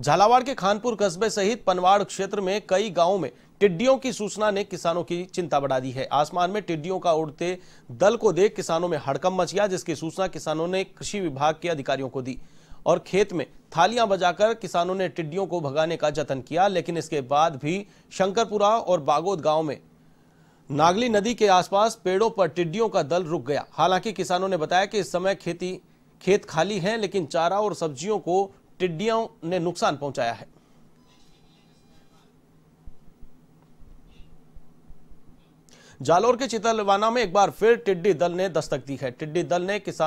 झालावाड़ के खानपुर कस्बे सहित पनवाड़ क्षेत्र में कई गांवों में टिड्डियों की सूचना ने किसानों की चिंता बढ़ा दी है आसमान में टिड्डियों का उड़ते दल को देख किसानों में हड़कम मच गया जिसकी सूचना किसानों ने कृषि विभाग के अधिकारियों को दी और खेत में थालियां बजाकर किसानों ने टिड्डियों को भगाने का जतन किया लेकिन इसके बाद भी शंकरपुरा और बागोद गांव में नागली नदी के आसपास पेड़ों पर टिड्डियों का दल रुक गया हालांकि किसानों ने बताया कि इस समय खेती खेत खाली है लेकिन चारा और सब्जियों को टिड्डियों ने नुकसान पहुंचाया है जालोर के चितलवाना में एक बार फिर टिड्डी दल ने दस्तक दी है टिड्डी दल ने किसान